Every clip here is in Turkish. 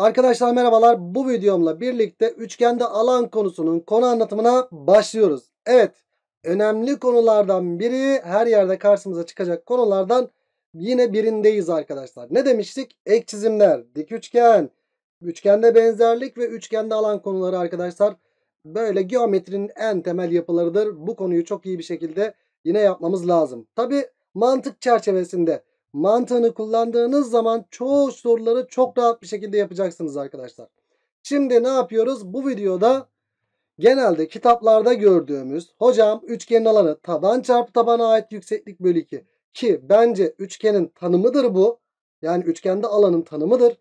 Arkadaşlar merhabalar. Bu videomla birlikte üçgende alan konusunun konu anlatımına başlıyoruz. Evet, önemli konulardan biri her yerde karşımıza çıkacak konulardan yine birindeyiz arkadaşlar. Ne demiştik? Ek çizimler, dik üçgen, üçgende benzerlik ve üçgende alan konuları arkadaşlar. Böyle geometrinin en temel yapılarıdır. Bu konuyu çok iyi bir şekilde yine yapmamız lazım. Tabi mantık çerçevesinde mantığını kullandığınız zaman çoğu soruları çok rahat bir şekilde yapacaksınız arkadaşlar. Şimdi ne yapıyoruz? Bu videoda genelde kitaplarda gördüğümüz hocam üçgenin alanı taban çarpı tabana ait yükseklik bölü 2 ki bence üçgenin tanımıdır bu. Yani üçgende alanın tanımıdır.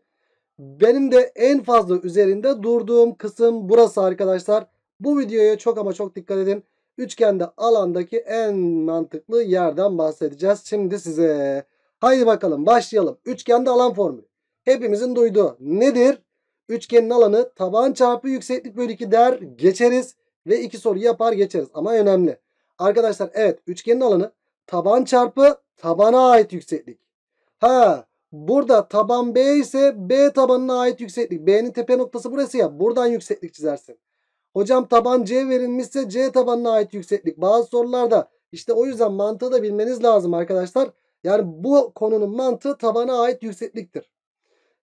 Benim de en fazla üzerinde durduğum kısım burası arkadaşlar. Bu videoya çok ama çok dikkat edin. Üçgende alandaki en mantıklı yerden bahsedeceğiz. Şimdi size Haydi bakalım başlayalım. Üçgende alan formülü. Hepimizin duyduğu nedir? Üçgenin alanı taban çarpı yükseklik bölü 2 der geçeriz. Ve iki soru yapar geçeriz. Ama önemli. Arkadaşlar evet üçgenin alanı taban çarpı tabana ait yükseklik. Ha burada taban B ise B tabanına ait yükseklik. B'nin tepe noktası burası ya. Buradan yükseklik çizersin. Hocam taban C verilmişse C tabanına ait yükseklik. Bazı sorularda işte o yüzden mantığı da bilmeniz lazım arkadaşlar. Yani bu konunun mantığı tabana ait yüksekliktir.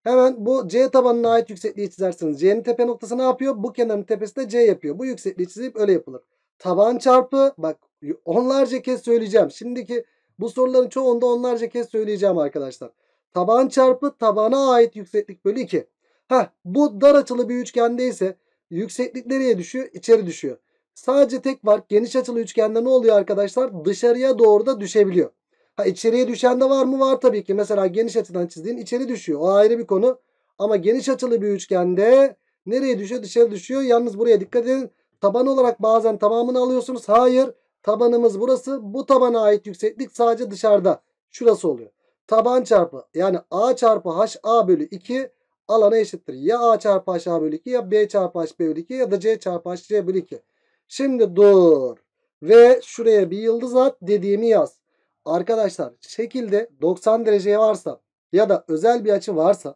Hemen bu C tabanına ait yüksekliği çizersiniz. C'nin tepe noktası ne yapıyor? Bu kenarın tepesi de C yapıyor. Bu yüksekliği çizip öyle yapılır. Taban çarpı bak onlarca kez söyleyeceğim. Şimdiki bu soruların çoğunda onlarca kez söyleyeceğim arkadaşlar. Taban çarpı tabana ait yükseklik bölü 2. Ha bu dar açılı bir üçgende ise yükseklik nereye düşüyor? İçeri düşüyor. Sadece tek fark geniş açılı üçgende ne oluyor arkadaşlar? Dışarıya doğru da düşebiliyor. Ha içeriye düşen de var mı? Var tabii ki. Mesela geniş açıdan çizdiğin içeri düşüyor. O ayrı bir konu. Ama geniş açılı bir üçgende nereye düşüyor? Dışarı düşüyor. Yalnız buraya dikkat edin. Taban olarak bazen tamamını alıyorsunuz. Hayır. Tabanımız burası. Bu tabana ait yükseklik sadece dışarıda. Şurası oluyor. Taban çarpı yani A çarpı a bölü 2 alana eşittir. Ya A çarpı a bölü 2 ya B çarpı b bölü 2 ya da C çarpı c bölü 2. Şimdi dur. Ve şuraya bir yıldız at dediğimi yaz arkadaşlar şekilde 90 dereceye varsa ya da özel bir açı varsa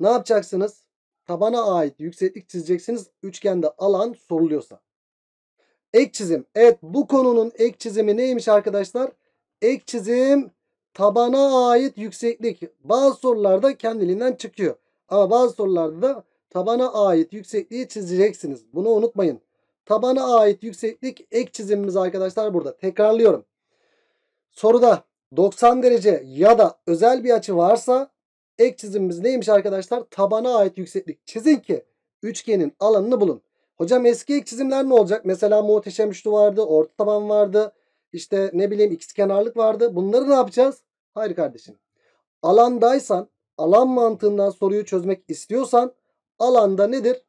ne yapacaksınız? Tabana ait yükseklik çizeceksiniz. Üçgende alan soruluyorsa. Ek çizim. Evet bu konunun ek çizimi neymiş arkadaşlar? Ek çizim tabana ait yükseklik. Bazı sorularda kendiliğinden çıkıyor. Ama bazı sorularda da tabana ait yüksekliği çizeceksiniz. Bunu unutmayın. Tabana ait yükseklik ek çizimimiz arkadaşlar burada. Tekrarlıyorum. Soruda 90 derece ya da özel bir açı varsa ek çizimimiz neymiş arkadaşlar? Tabana ait yükseklik çizin ki üçgenin alanını bulun. Hocam eski ek çizimler ne olacak? Mesela muhteşem üçlü vardı, orta taban vardı. İşte ne bileyim ikizkenarlık vardı. Bunları ne yapacağız? Hayır kardeşim. Alandaysan, alan mantığından soruyu çözmek istiyorsan alanda nedir?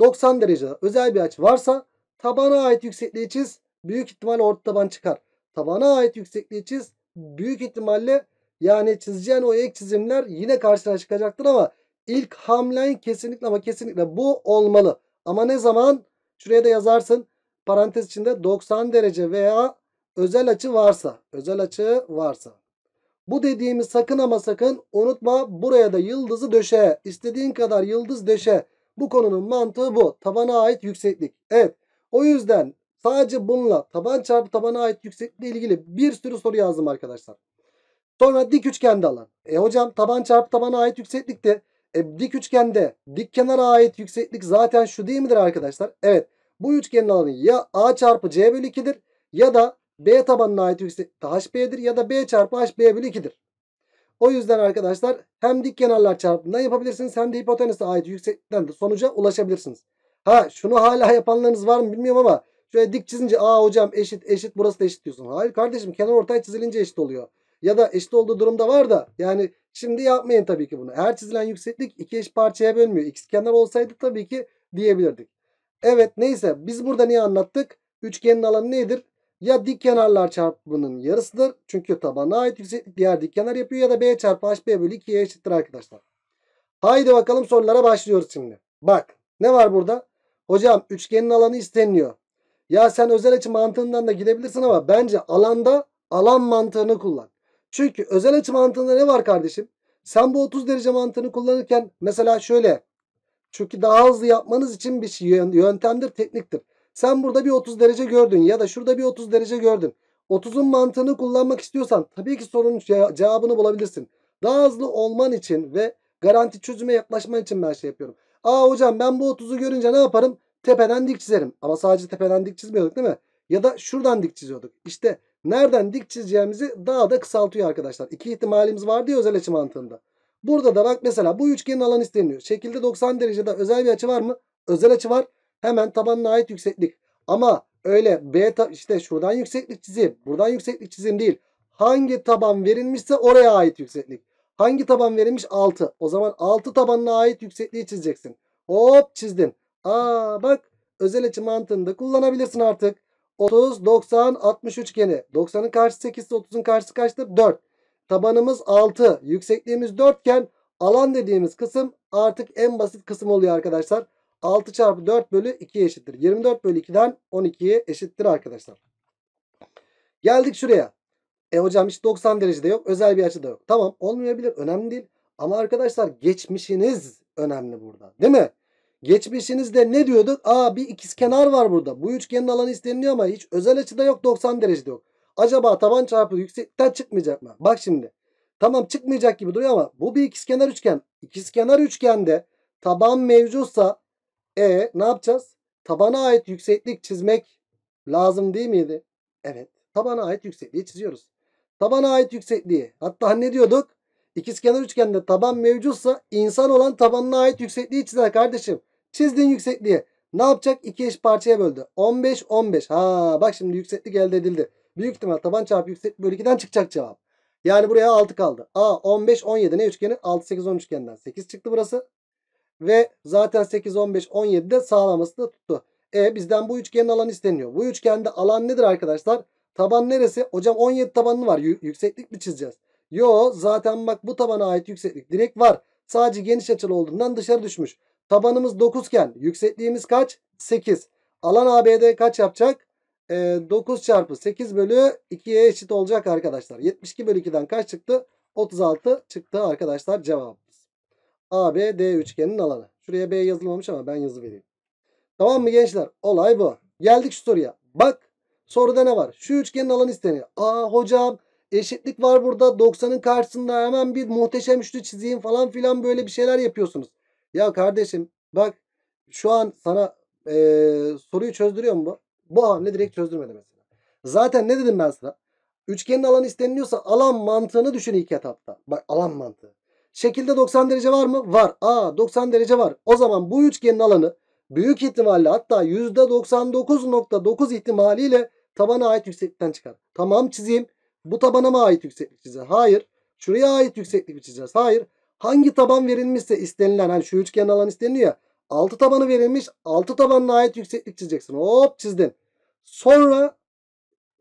90 derece, özel bir açı varsa tabana ait yüksekliği çiz. Büyük ihtimal orta taban çıkar tabana ait yüksekliği çiz. Büyük ihtimalle yani çizeceğin o ek çizimler yine karşısına çıkacaktır ama ilk hamlen kesinlikle ama kesinlikle bu olmalı. Ama ne zaman şuraya da yazarsın parantez içinde 90 derece veya özel açı varsa. Özel açı varsa. Bu dediğimi sakın ama sakın unutma. Buraya da yıldızı döşe. İstediğin kadar yıldız döşe. Bu konunun mantığı bu. Tabana ait yükseklik. Evet. O yüzden Sadece bununla taban çarpı tabana ait yükseklikle ilgili bir sürü soru yazdım arkadaşlar. Sonra dik üçgende alan. E hocam taban çarpı tabana ait yükseklikte e, dik üçgende dik kenara ait yükseklik zaten şu değil midir arkadaşlar? Evet. Bu üçgenin alanı ya A çarpı C bölü 2'dir ya da B tabanına ait yükseklik HB'dir ya da B çarpı HB bölü 2'dir. O yüzden arkadaşlar hem dik kenarlar çarpımından yapabilirsiniz hem de hipotenüse ait yükseklikten de sonuca ulaşabilirsiniz. Ha şunu hala yapanlarınız var mı bilmiyorum ama Şöyle dik çizince aa hocam eşit eşit burası da eşit diyorsun. Hayır kardeşim kenar ortay çizilince eşit oluyor. Ya da eşit olduğu durumda var da yani şimdi yapmayın tabii ki bunu. Her çizilen yükseklik iki eş parçaya bölmüyor. X kenar olsaydı tabii ki diyebilirdik. Evet neyse biz burada niye anlattık? Üçgenin alanı nedir? Ya dik kenarlar çarpımının yarısıdır. Çünkü tabana ait yükseklik diğer dik kenar yapıyor. Ya da b çarpı hb bölü 2'ye eşittir arkadaşlar. Haydi bakalım sorulara başlıyoruz şimdi. Bak ne var burada? Hocam üçgenin alanı isteniyor. Ya sen özel açı mantığından da gidebilirsin ama bence alanda alan mantığını kullan. Çünkü özel açı mantığında ne var kardeşim? Sen bu 30 derece mantığını kullanırken mesela şöyle. Çünkü daha hızlı yapmanız için bir şey, yöntemdir, tekniktir. Sen burada bir 30 derece gördün ya da şurada bir 30 derece gördün. 30'un mantığını kullanmak istiyorsan tabii ki sorunun cevabını bulabilirsin. Daha hızlı olman için ve garanti çözüme yaklaşman için ben şey yapıyorum. Aa hocam ben bu 30'u görünce ne yaparım? tepeden dik çizerim. Ama sadece tepeden dik çizmiyorduk değil mi? Ya da şuradan dik çiziyorduk. İşte nereden dik çizeceğimizi daha da kısaltıyor arkadaşlar. İki ihtimalimiz var diye özel açı mantığında. Burada da bak mesela bu üçgenin alanı isteniyor. Şekilde 90 derecede özel bir açı var mı? Özel açı var. Hemen tabanına ait yükseklik. Ama öyle B işte şuradan yükseklik çizeyim. Buradan yükseklik çizeyim değil. Hangi taban verilmişse oraya ait yükseklik. Hangi taban verilmiş? 6. O zaman 6 tabanına ait yüksekliği çizeceksin. Hop çizdin. Aa bak özel açı mantığında kullanabilirsin artık. 30, 90, 60 üçgeni. 90'ın karşısı 8'si 30'un karşısı kaçtır? 4. Tabanımız 6. Yüksekliğimiz 4 iken alan dediğimiz kısım artık en basit kısım oluyor arkadaşlar. 6 çarpı 4 bölü 2 eşittir. 24 bölü 2'den 12'ye eşittir arkadaşlar. Geldik şuraya. E hocam hiç 90 derecede yok. Özel bir açı da yok. Tamam olmayabilir. Önemli değil. Ama arkadaşlar geçmişiniz önemli burada. Değil mi? Geçmişinizde ne diyorduk? Aa bir ikiz kenar var burada. Bu üçgenin alanı isteniliyor ama hiç özel açıda yok 90 derecede yok. Acaba taban çarpı yüksekten çıkmayacak mı? Bak şimdi. Tamam çıkmayacak gibi duruyor ama bu bir ikizkenar üçgen. İkizkenar üçgende taban mevcutsa e ne yapacağız? Tabana ait yükseklik çizmek lazım değil miydi? Evet. Tabana ait yüksekliği çiziyoruz. Tabana ait yüksekliği. Hatta ne diyorduk? İkizkenar üçgende taban mevcutsa insan olan tabanına ait yüksekliği çizer kardeşim. Çizdiğin yüksekliği ne yapacak? İki eş parçaya böldü. 15, 15. Ha bak şimdi yükseklik elde edildi. Büyük ihtimal taban çarpı yükseklik bölü 2'den çıkacak cevap. Yani buraya 6 kaldı. A 15, 17 ne üçgeni? 6, 8, 10 üçgenden. 8 çıktı burası. Ve zaten 8, 15, 17 de sağlaması da tuttu. E bizden bu üçgenin alanı isteniyor. Bu üçgende alan nedir arkadaşlar? Taban neresi? Hocam 17 tabanı var. Y yükseklik mi çizeceğiz? Yo zaten bak bu tabana ait yükseklik direkt var. Sadece geniş açılı olduğundan dışarı düşmüş. Tabanımız 9 iken yüksekliğimiz kaç? 8. Alan ABD kaç yapacak? E, ee, 9 çarpı 8 bölü 2'ye eşit olacak arkadaşlar. 72 bölü 2'den kaç çıktı? 36 çıktı arkadaşlar cevabımız. ABD üçgenin alanı. Şuraya B yazılmamış ama ben yazı vereyim. Tamam mı gençler? Olay bu. Geldik şu soruya. Bak soruda ne var? Şu üçgenin alanı isteniyor. Aa hocam eşitlik var burada. 90'ın karşısında hemen bir muhteşem üçlü çizeyim falan filan böyle bir şeyler yapıyorsunuz. Ya kardeşim bak şu an sana e, soruyu çözdürüyor mu bu? Bu hamle direkt çözdürmedi mesela. Zaten ne dedim ben sana? Üçgenin alanı isteniliyorsa alan mantığını düşün ilk etapta. Bak alan mantığı. Şekilde 90 derece var mı? Var. Aa 90 derece var. O zaman bu üçgenin alanı büyük ihtimalle hatta %99.9 ihtimaliyle tabana ait yükseklikten çıkar. Tamam çizeyim. Bu tabana mı ait yükseklik çizeceğiz? Hayır. Şuraya ait yükseklik mi çizeceğiz? Hayır. Hangi taban verilmişse istenilen hani şu üçgen alan isteniyor ya. 6 tabanı verilmiş. 6 tabanına ait yükseklik çizeceksin. Hop çizdin. Sonra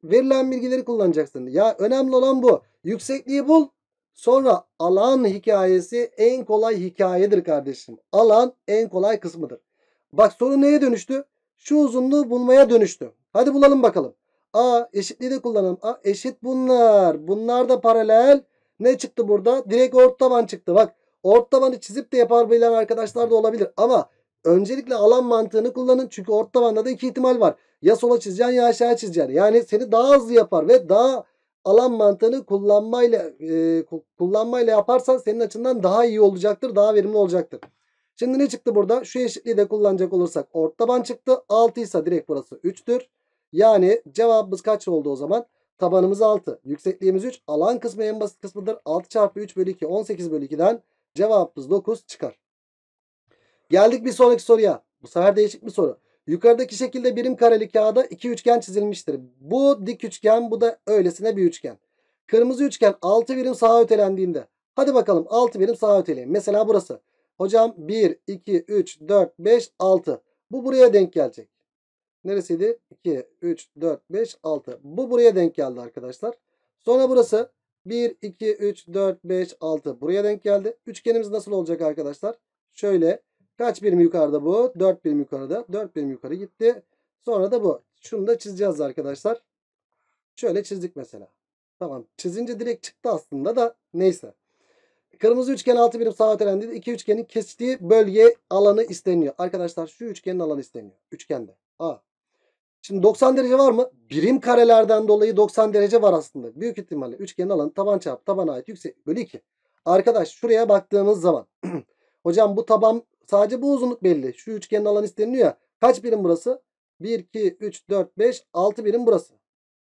verilen bilgileri kullanacaksın. Ya önemli olan bu. Yüksekliği bul. Sonra alan hikayesi en kolay hikayedir kardeşim. Alan en kolay kısmıdır. Bak soru neye dönüştü? Şu uzunluğu bulmaya dönüştü. Hadi bulalım bakalım. A eşitliği de kullanalım. A eşit bunlar. Bunlar da paralel. Ne çıktı burada? Direkt ort taban çıktı. Bak ort tabanı çizip de yapar yapabilen arkadaşlar da olabilir. Ama öncelikle alan mantığını kullanın. Çünkü ort tabanda da iki ihtimal var. Ya sola çizeceksin ya aşağı çizeceksin. Yani seni daha hızlı yapar ve daha alan mantığını kullanmayla e, kullanmayla yaparsan senin açından daha iyi olacaktır. Daha verimli olacaktır. Şimdi ne çıktı burada? Şu eşitliği de kullanacak olursak ort taban çıktı. 6 ise direkt burası 3'tür. Yani cevabımız kaç oldu o zaman? Tabanımız 6. Yüksekliğimiz 3. Alan kısmı en basit kısmıdır. 6 çarpı 3 bölü 2 18 bölü 2'den cevabımız 9 çıkar. Geldik bir sonraki soruya. Bu sefer değişik bir soru. Yukarıdaki şekilde birim kareli kağıda iki üçgen çizilmiştir. Bu dik üçgen bu da öylesine bir üçgen. Kırmızı üçgen 6 birim sağa ötelendiğinde. Hadi bakalım 6 birim sağa öteleyin. Mesela burası. Hocam 1, 2, 3, 4, 5, 6. Bu buraya denk gelecek neresiydi? 2, 3, 4, 5, 6. Bu buraya denk geldi arkadaşlar. Sonra burası 1, 2, 3, 4, 5, 6. Buraya denk geldi. Üçgenimiz nasıl olacak arkadaşlar? Şöyle kaç birim yukarıda bu? 4 birim yukarıda. 4 birim yukarı gitti. Sonra da bu. Şunu da çizeceğiz arkadaşlar. Şöyle çizdik mesela. Tamam çizince direkt çıktı aslında da neyse. Kırmızı üçgen 6 birim sağa ötelendiğinde iki üçgenin kestiği bölge alanı isteniyor. Arkadaşlar şu üçgenin alanı isteniyor. Üçgende. A. Şimdi 90 derece var mı? Birim karelerden dolayı 90 derece var aslında. Büyük ihtimalle üçgenin alanı taban çarpı tabana ait yüksek bölü 2. Arkadaş şuraya baktığımız zaman. hocam bu taban sadece bu uzunluk belli. Şu üçgenin alanı isteniyor, ya. Kaç birim burası? 1, 2, 3, 4, 5, 6 birim burası.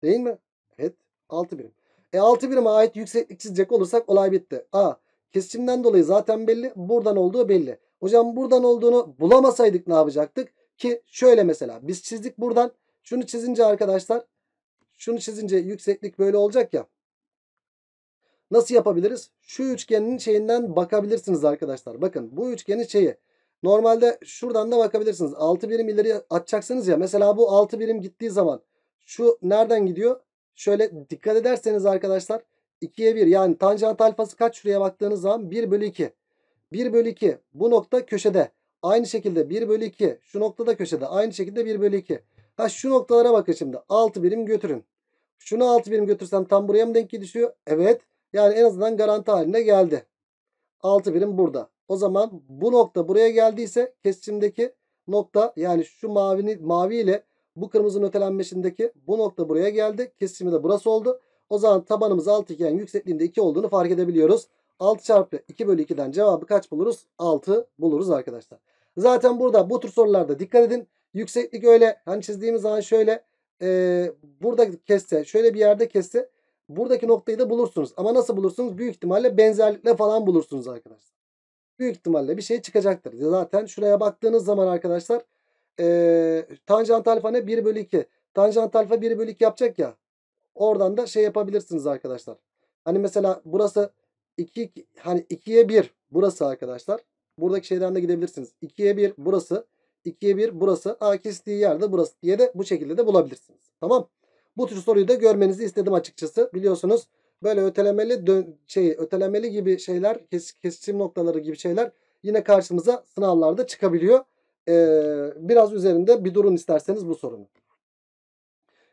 Değil mi? Evet 6 birim. E 6 birime ait yükseklik çizecek olursak olay bitti. A. Kesişimden dolayı zaten belli. Buradan olduğu belli. Hocam buradan olduğunu bulamasaydık ne yapacaktık? Ki şöyle mesela biz çizdik buradan. Şunu çizince arkadaşlar şunu çizince yükseklik böyle olacak ya. Nasıl yapabiliriz? Şu üçgenin şeyinden bakabilirsiniz arkadaşlar. Bakın bu üçgenin şeyi. Normalde şuradan da bakabilirsiniz. 6 birim ileri atacaksınız ya. Mesela bu 6 birim gittiği zaman şu nereden gidiyor? Şöyle dikkat ederseniz arkadaşlar 2'ye 1 yani tanjant alfası kaç şuraya baktığınız zaman 1 bölü 2. 1 bölü 2 bu nokta köşede. Aynı şekilde 1 bölü 2 şu noktada köşede. Aynı şekilde 1 bölü 2. Ha şu noktalara bakın şimdi. 6 birim götürün. Şunu 6 birim götürsem tam buraya mı denk gelişiyor? Evet. Yani en azından garanti haline geldi. 6 birim burada. O zaman bu nokta buraya geldiyse kesişimdeki nokta yani şu mavini, mavi ile bu kırmızının ötelenmesindeki bu nokta buraya geldi. Kesişimi de burası oldu. O zaman tabanımız 6 iken yüksekliğinde 2 olduğunu fark edebiliyoruz. 6 çarpı 2 bölü 2'den cevabı kaç buluruz? 6 buluruz arkadaşlar. Zaten burada bu tür sorularda dikkat edin. Yükseklik öyle. Hani çizdiğimiz zaman şöyle e, burada kesse şöyle bir yerde kesse buradaki noktayı da bulursunuz. Ama nasıl bulursunuz? Büyük ihtimalle benzerlikle falan bulursunuz arkadaşlar. Büyük ihtimalle bir şey çıkacaktır. Zaten şuraya baktığınız zaman arkadaşlar e, tanjant alfa ne? 1 bölü 2. Tanjant alfa 1 bölü 2 yapacak ya. Oradan da şey yapabilirsiniz arkadaşlar. Hani mesela burası 2, hani 2'ye 1 burası arkadaşlar. Buradaki şeyden de gidebilirsiniz. 2'ye 1 burası. 2'ye 1 burası. A kestiği yerde, burası diye de bu şekilde de bulabilirsiniz. Tamam. Bu tür soruyu da görmenizi istedim açıkçası. Biliyorsunuz böyle ötelemeli şey ötelemeli gibi şeyler kes kesişim noktaları gibi şeyler yine karşımıza sınavlarda çıkabiliyor. Ee, biraz üzerinde bir durun isterseniz bu sorunu.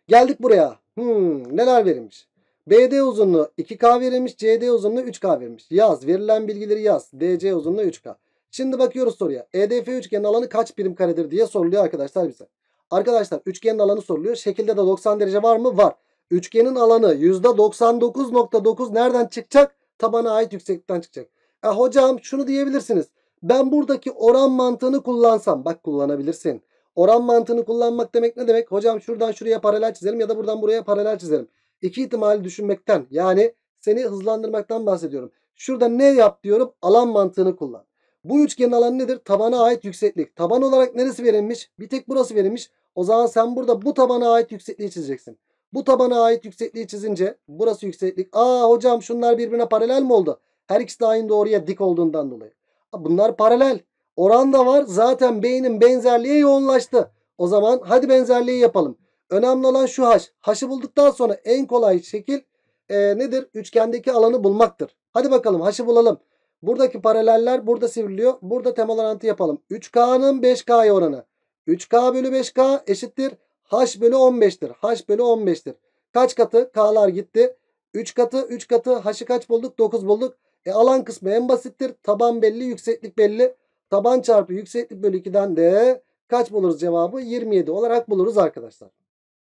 Geldik buraya. Hmm, neler verilmiş? BD uzunluğu 2K verilmiş. CD uzunluğu 3K verilmiş. Yaz. Verilen bilgileri yaz. DC uzunluğu 3K. Şimdi bakıyoruz soruya. EDF üçgenin alanı kaç birim karedir diye soruluyor arkadaşlar bize. Arkadaşlar üçgenin alanı soruluyor. Şekilde de 90 derece var mı? Var. Üçgenin alanı %99.9 nereden çıkacak? Tabana ait yükseklikten çıkacak. E hocam şunu diyebilirsiniz. Ben buradaki oran mantığını kullansam. Bak kullanabilirsin. Oran mantığını kullanmak demek ne demek? Hocam şuradan şuraya paralel çizelim ya da buradan buraya paralel çizelim. İki ihtimali düşünmekten yani seni hızlandırmaktan bahsediyorum. Şurada ne yap diyorum? Alan mantığını kullan. Bu üçgen alanı nedir? Tabana ait yükseklik. Taban olarak neresi verilmiş? Bir tek burası verilmiş. O zaman sen burada bu tabana ait yüksekliği çizeceksin. Bu tabana ait yüksekliği çizince burası yükseklik. Aa hocam şunlar birbirine paralel mi oldu? Her ikisi de aynı doğruya dik olduğundan dolayı. Bunlar paralel. Oran da var. Zaten beynin benzerliğe yoğunlaştı. O zaman hadi benzerliği yapalım. Önemli olan şu haş. Haşı bulduktan sonra en kolay şekil e, nedir? Üçgendeki alanı bulmaktır. Hadi bakalım haşı bulalım. Buradaki paraleller burada sivriliyor. Burada temalar antı yapalım. 3K'nın 5K'ya oranı. 3K bölü 5K eşittir. H bölü 15'tir. H bölü 15'tir. Kaç katı? K'lar gitti. 3 katı 3 katı. H'ı kaç bulduk? 9 bulduk. E alan kısmı en basittir. Taban belli. Yükseklik belli. Taban çarpı yükseklik bölü 2'den de kaç buluruz cevabı? 27 olarak buluruz arkadaşlar.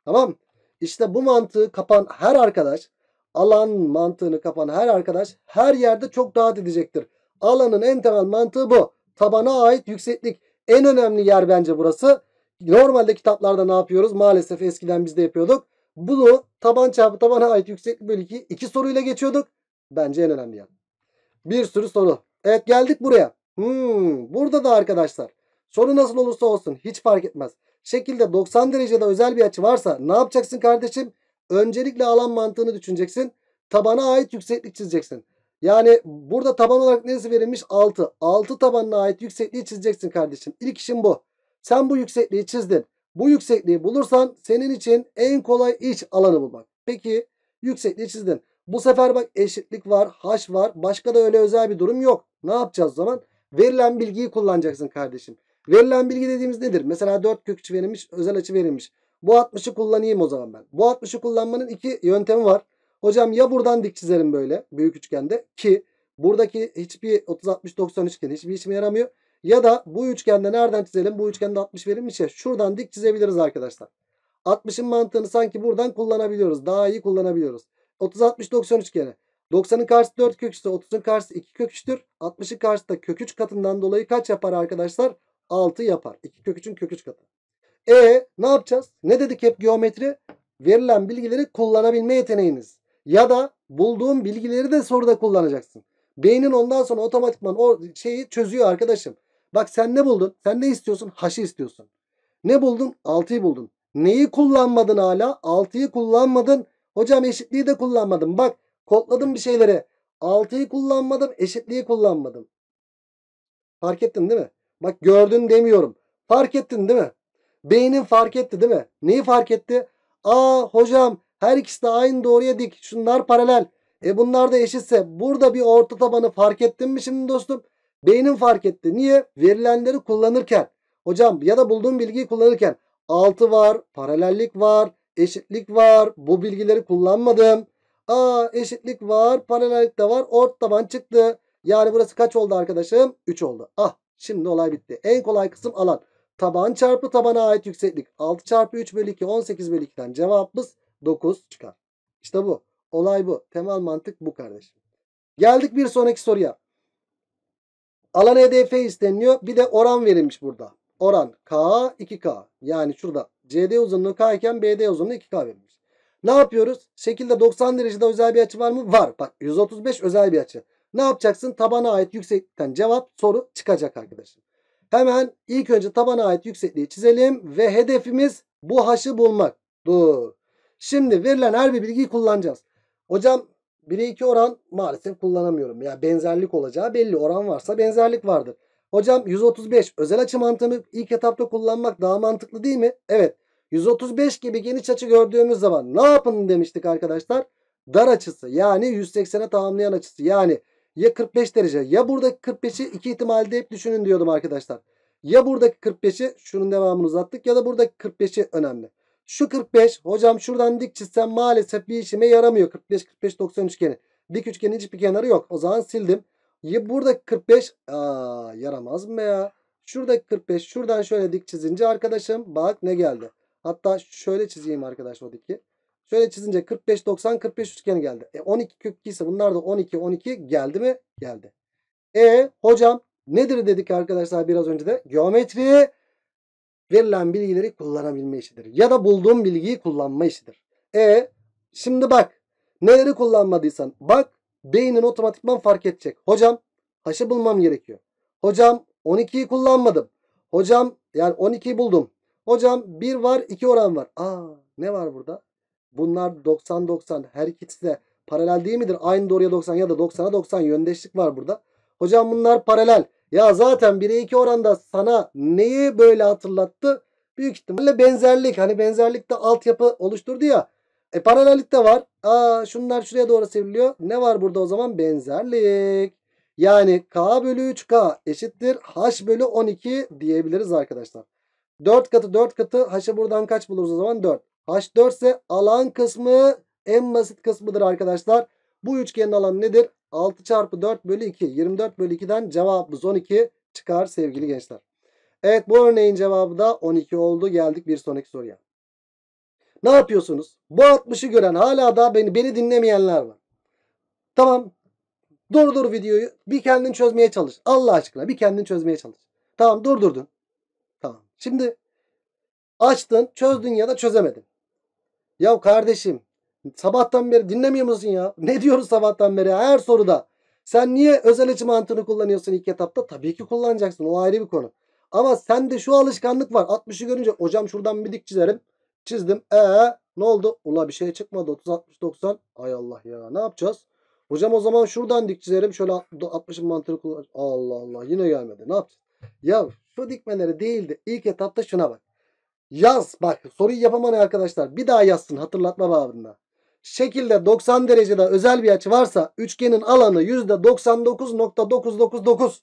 Tamam. İşte bu mantığı kapan her arkadaş alan mantığını kapan her arkadaş her yerde çok rahat edecektir. Alanın en temel mantığı bu. Tabana ait yükseklik. En önemli yer bence burası. Normalde kitaplarda ne yapıyoruz? Maalesef eskiden biz de yapıyorduk. Bunu taban çarpı tabana ait yükseklik bölü 2 iki soruyla geçiyorduk. Bence en önemli yer. Bir sürü soru. Evet geldik buraya. Hmm, burada da arkadaşlar soru nasıl olursa olsun hiç fark etmez. Şekilde 90 derecede özel bir açı varsa ne yapacaksın kardeşim? Öncelikle alan mantığını düşüneceksin. Tabana ait yükseklik çizeceksin. Yani burada taban olarak neresi verilmiş? 6. 6 tabanına ait yüksekliği çizeceksin kardeşim. İlk işim bu. Sen bu yüksekliği çizdin. Bu yüksekliği bulursan senin için en kolay iç alanı bulmak. Peki yüksekliği çizdin. Bu sefer bak eşitlik var, haş var. Başka da öyle özel bir durum yok. Ne yapacağız o zaman? Verilen bilgiyi kullanacaksın kardeşim. Verilen bilgi dediğimiz nedir? Mesela 4 kök verilmiş, özel açı verilmiş. Bu 60'ı kullanayım o zaman ben. Bu 60'ı kullanmanın iki yöntemi var. Hocam ya buradan dik çizerim böyle büyük üçgende ki buradaki hiçbir 30-60-90 üçgen hiçbir işime yaramıyor. Ya da bu üçgende nereden çizelim? Bu üçgende 60 verilmiş ya. Şuradan dik çizebiliriz arkadaşlar. 60'ın mantığını sanki buradan kullanabiliyoruz. Daha iyi kullanabiliyoruz. 30-60-90 üçgeni. 90'ın karşısı 4 kök 30'un karşısı 2 kök 60'ın karşısı da kök 3 katından dolayı kaç yapar arkadaşlar? 6 yapar. 2 kök 3'ün kök 3 katı. E ne yapacağız? Ne dedik hep geometri? Verilen bilgileri kullanabilme yeteneğiniz. Ya da bulduğun bilgileri de soruda kullanacaksın. Beynin ondan sonra otomatikman o şeyi çözüyor arkadaşım. Bak sen ne buldun? Sen ne istiyorsun? Haşı istiyorsun. Ne buldun? 6'yı buldun. Neyi kullanmadın hala? 6'yı kullanmadın. Hocam eşitliği de kullanmadım. Bak kodladım bir şeyleri. 6'yı kullanmadım. Eşitliği kullanmadım. Fark ettin değil mi? Bak gördün demiyorum. Fark ettin değil mi? Beynin fark etti değil mi? Neyi fark etti? Aa hocam her ikisi de aynı doğruya dik. Şunlar paralel. E bunlar da eşitse burada bir orta tabanı fark ettin mi şimdi dostum? Beynin fark etti. Niye? Verilenleri kullanırken. Hocam ya da bulduğum bilgiyi kullanırken. 6 var, paralellik var, eşitlik var. Bu bilgileri kullanmadım. Aa eşitlik var, paralellik de var. orta taban çıktı. Yani burası kaç oldu arkadaşım? 3 oldu. Ah şimdi olay bitti. En kolay kısım alan. Taban çarpı tabana ait yükseklik 6 çarpı 3 bölü 2 18 bölü 2'den cevabımız 9 çıkar. İşte bu. Olay bu. Temel mantık bu kardeşim. Geldik bir sonraki soruya. Alan edf isteniliyor. Bir de oran verilmiş burada. Oran K, 2K. Yani şurada CD uzunluğu K iken BD uzunluğu 2K verilmiş. Ne yapıyoruz? Şekilde 90 derecede özel bir açı var mı? Var. Bak 135 özel bir açı. Ne yapacaksın? Tabana ait yükseklikten cevap soru çıkacak arkadaşım. Hemen ilk önce tabana ait yüksekliği çizelim ve hedefimiz bu haşı bulmak. Dur. Şimdi verilen her bir bilgiyi kullanacağız. Hocam 1'e 2 oran maalesef kullanamıyorum. Ya yani benzerlik olacağı belli. Oran varsa benzerlik vardır. Hocam 135 özel açı mantığını ilk etapta kullanmak daha mantıklı değil mi? Evet. 135 gibi geniş açı gördüğümüz zaman ne yapın demiştik arkadaşlar? Dar açısı yani 180'e tamamlayan açısı yani ya 45 derece ya buradaki 45'i iki ihtimalde hep düşünün diyordum arkadaşlar. Ya buradaki 45'i şunun devamını uzattık ya da buradaki 45'i önemli. Şu 45 hocam şuradan dik çizsem maalesef bir işime yaramıyor. 45 45 90 üçgeni. Dik üçgenin hiçbir kenarı yok. O zaman sildim. Ya buradaki 45 aa, yaramaz mı ya? Şuradaki 45 şuradan şöyle dik çizince arkadaşım bak ne geldi. Hatta şöyle çizeyim arkadaşlar o diki. Şöyle çizince 45 90 45 üçgeni geldi. E 12 kök ise bunlar da 12 12 geldi mi? Geldi. E hocam nedir dedik arkadaşlar biraz önce de? Geometri verilen bilgileri kullanabilme işidir. Ya da bulduğum bilgiyi kullanma işidir. E şimdi bak neleri kullanmadıysan bak beynin otomatikman fark edecek. Hocam haşı bulmam gerekiyor. Hocam 12'yi kullanmadım. Hocam yani 12'yi buldum. Hocam 1 var 2 oran var. Aa ne var burada? Bunlar 90-90 her ikisi de paralel değil midir? Aynı doğruya 90 ya da 90'a 90 yöndeşlik var burada. Hocam bunlar paralel. Ya zaten 1'e 2 oranda sana neyi böyle hatırlattı? Büyük ihtimalle benzerlik. Hani benzerlikte altyapı oluşturdu ya. E paralellik de var. Aa şunlar şuraya doğru seviliyor. Ne var burada o zaman? Benzerlik. Yani K bölü 3K eşittir H bölü 12 diyebiliriz arkadaşlar. 4 katı 4 katı H'ı buradan kaç buluruz o zaman? 4. H4 ise alan kısmı en basit kısmıdır arkadaşlar. Bu üçgenin alanı nedir? 6 çarpı 4 bölü 2. 24 bölü 2'den cevabımız 12 çıkar sevgili gençler. Evet bu örneğin cevabı da 12 oldu. Geldik bir sonraki soruya. Ne yapıyorsunuz? Bu 60'ı gören hala da beni, beni dinlemeyenler var. Tamam. Durdur videoyu. Bir kendin çözmeye çalış. Allah aşkına bir kendin çözmeye çalış. Tamam durdurdun. Tamam. Şimdi açtın, çözdün ya da çözemedin. Ya kardeşim sabahtan beri dinlemiyor musun ya? Ne diyoruz sabahtan beri her soruda? Sen niye özel açı mantığını kullanıyorsun ilk etapta? Tabii ki kullanacaksın. O ayrı bir konu. Ama sende şu alışkanlık var. 60'ı görünce hocam şuradan bir dik çizerim. Çizdim. Ee ne oldu? Ula bir şey çıkmadı. 30 60 90. Ay Allah ya. Ne yapacağız? Hocam o zaman şuradan dik çizerim. Şöyle 60'ın mantığını kullan. Allah Allah. Yine gelmedi. Ne yapacağız? Ya şu dikmeleri değildi. İlk etapta şuna bak. Yaz. Bak soruyu yapaman arkadaşlar. Bir daha yazsın hatırlatma babında. Şekilde 90 derecede özel bir açı varsa üçgenin alanı %99.999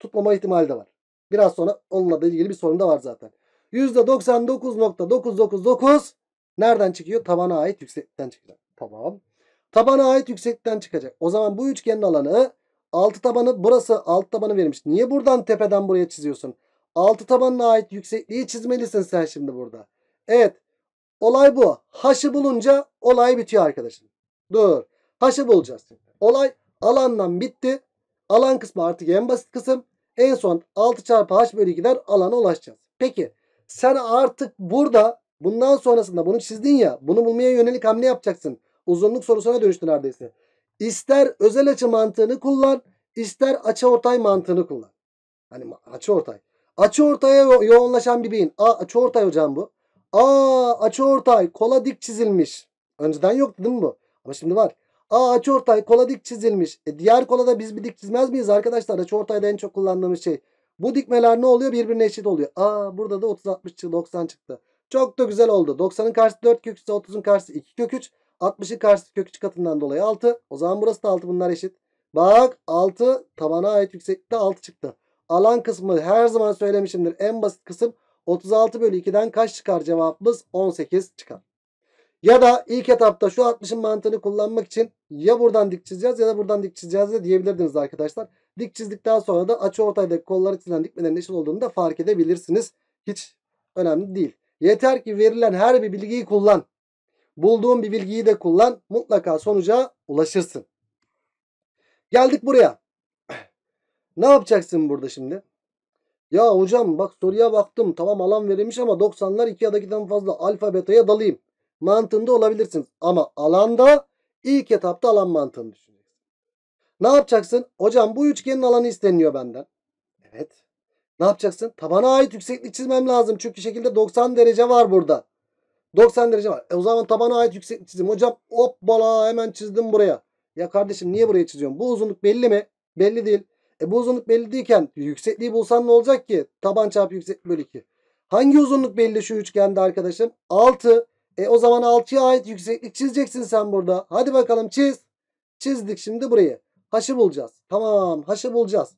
tutmama ihtimali de var. Biraz sonra onunla da ilgili bir sorun da var zaten. %99.999 nereden çıkıyor? Tabana ait yükseklikten çıkacak. Tamam. Tabana ait yükseklikten çıkacak. O zaman bu üçgenin alanı 6 tabanı burası 6 tabanı vermiş. Niye buradan tepeden buraya çiziyorsun? Altı tabanına ait yüksekliği çizmelisin sen şimdi burada. Evet. Olay bu. Haşı bulunca olay bitiyor arkadaşım. Dur. Haşı bulacağız. Olay alandan bitti. Alan kısmı artık en basit kısım. En son 6 çarpı h bölü 2'den alana ulaşacağız. Peki sen artık burada bundan sonrasında bunu çizdin ya bunu bulmaya yönelik hamle yapacaksın. Uzunluk sorusuna dönüştü neredeyse. İster özel açı mantığını kullan ister açı ortay mantığını kullan. Hani açı ortay. Açı ortaya yo yoğunlaşan bir beyin. A açı ortay hocam bu. A açı ortay kola dik çizilmiş. Önceden yoktu değil mi bu? Ama şimdi var. A açı ortay kola dik çizilmiş. E, diğer kolada biz bir dik çizmez miyiz arkadaşlar? Açı ortayda en çok kullandığımız şey. Bu dikmeler ne oluyor? Birbirine eşit oluyor. Aa burada da 30 60 90 çıktı. Çok da güzel oldu. 90'ın karşısı 4 kök 3 30'un karşısı 2 kök 3. 60'ın karşısı kök 3 katından dolayı 6. O zaman burası da 6 bunlar eşit. Bak 6 tabana ait yükseklikte 6 çıktı. Alan kısmı her zaman söylemişimdir. En basit kısım 36 bölü 2'den kaç çıkar cevabımız? 18 çıkar. Ya da ilk etapta şu 60'ın mantığını kullanmak için ya buradan dik çizeceğiz ya da buradan dik çizeceğiz de diyebilirdiniz arkadaşlar. Dik çizdikten sonra da açı ortaydaki kolları çizilen dikmelerin eşit olduğunu da fark edebilirsiniz. Hiç önemli değil. Yeter ki verilen her bir bilgiyi kullan. Bulduğun bir bilgiyi de kullan. Mutlaka sonuca ulaşırsın. Geldik buraya. Ne yapacaksın burada şimdi? Ya hocam bak soruya baktım. Tamam alan verilmiş ama 90'lar 2 ya da 2'den fazla alfa beta'ya dalayım. Mantığında olabilirsin Ama alanda ilk etapta alan mantığını düşüneceksin. Ne yapacaksın? Hocam bu üçgenin alanı isteniyor benden. Evet. Ne yapacaksın? Tabana ait yükseklik çizmem lazım. Çünkü şekilde 90 derece var burada. 90 derece var. E o zaman tabana ait yükseklik çizim. Hocam hoppala hemen çizdim buraya. Ya kardeşim niye buraya çiziyorsun? Bu uzunluk belli mi? Belli değil. E bu uzunluk belli değilken yüksekliği bulsan ne olacak ki? Taban çarpı yükseklik bölü 2. Hangi uzunluk belli şu üçgende arkadaşım? 6. E o zaman 6'ya ait yükseklik çizeceksin sen burada. Hadi bakalım çiz. Çizdik şimdi burayı. Haşı bulacağız. Tamam haşı bulacağız.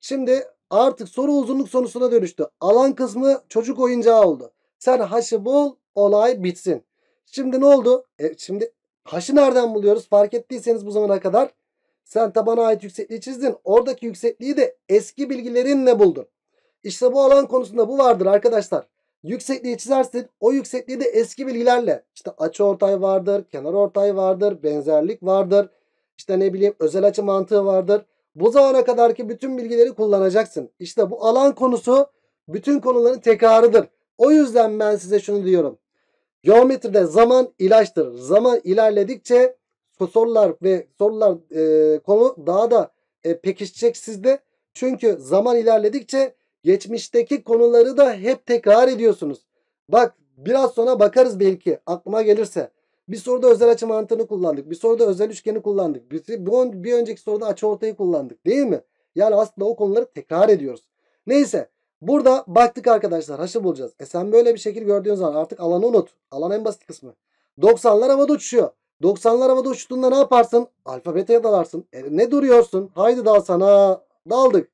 Şimdi artık soru uzunluk sorusuna dönüştü. Alan kısmı çocuk oyuncağı oldu. Sen haşı bul olay bitsin. Şimdi ne oldu? E, şimdi haşı nereden buluyoruz? Fark ettiyseniz bu zamana kadar sen tabana ait yüksekliği çizdin. Oradaki yüksekliği de eski bilgilerinle buldun. İşte bu alan konusunda bu vardır arkadaşlar. Yüksekliği çizersin. O yüksekliği de eski bilgilerle. İşte açı ortay vardır, kenar ortay vardır, benzerlik vardır. İşte ne bileyim özel açı mantığı vardır. Bu zamana kadarki bütün bilgileri kullanacaksın. İşte bu alan konusu bütün konuların tekrarıdır. O yüzden ben size şunu diyorum. Geometride zaman ilaçtır. Zaman ilerledikçe sorular ve sorular e, konu daha da e, pekişecek sizde. Çünkü zaman ilerledikçe geçmişteki konuları da hep tekrar ediyorsunuz. Bak biraz sonra bakarız belki aklıma gelirse. Bir soruda özel açı mantığını kullandık. Bir soruda özel üçgeni kullandık. Bir, bir önceki soruda açı ortayı kullandık değil mi? Yani aslında o konuları tekrar ediyoruz. Neyse burada baktık arkadaşlar haşı bulacağız. E sen böyle bir şekil gördüğün zaman artık alanı unut. Alan en basit kısmı. 90'lar havada uçuşuyor. 90'lar havada uçtuğunda ne yaparsın? Alfa dalarsın. E, ne duruyorsun? Haydi dal sana. Daldık.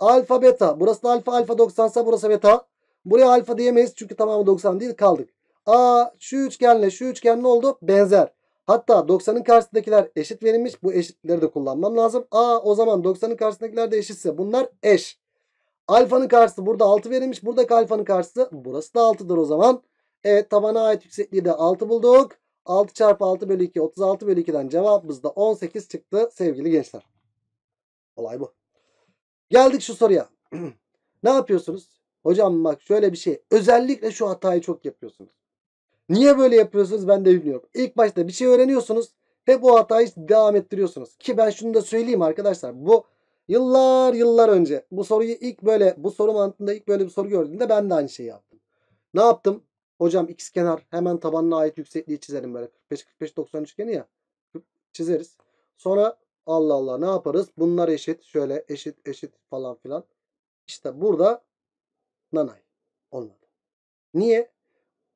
Alfa beta. Burası da alfa alfa 90 sa burası beta. Buraya alfa diyemeyiz çünkü tamamı 90 değil kaldık. A şu üçgenle şu üçgen ne oldu? Benzer. Hatta 90'ın karşısındakiler eşit verilmiş. Bu eşitleri de kullanmam lazım. A o zaman 90'ın karşısındakiler de eşitse bunlar eş. Alfanın karşısı burada 6 verilmiş. Buradaki alfanın karşısı burası da 6'dır o zaman. Evet tabana ait yüksekliği de 6 bulduk. 6 çarpı 6 bölü 2 36 bölü 2'den cevabımız da 18 çıktı sevgili gençler. Olay bu. Geldik şu soruya. ne yapıyorsunuz? Hocam bak şöyle bir şey. Özellikle şu hatayı çok yapıyorsunuz. Niye böyle yapıyorsunuz ben de bilmiyorum. İlk başta bir şey öğreniyorsunuz. Hep o hatayı devam ettiriyorsunuz. Ki ben şunu da söyleyeyim arkadaşlar. Bu yıllar yıllar önce bu soruyu ilk böyle bu soru mantığında ilk böyle bir soru gördüğümde ben de aynı şeyi yaptım. Ne yaptım? Hocam x kenar hemen tabanına ait yüksekliği çizelim böyle. 45 45 90 üçgeni ya. Çizeriz. Sonra Allah Allah ne yaparız? Bunlar eşit. Şöyle eşit eşit falan filan. İşte burada nanay olmadı. Niye?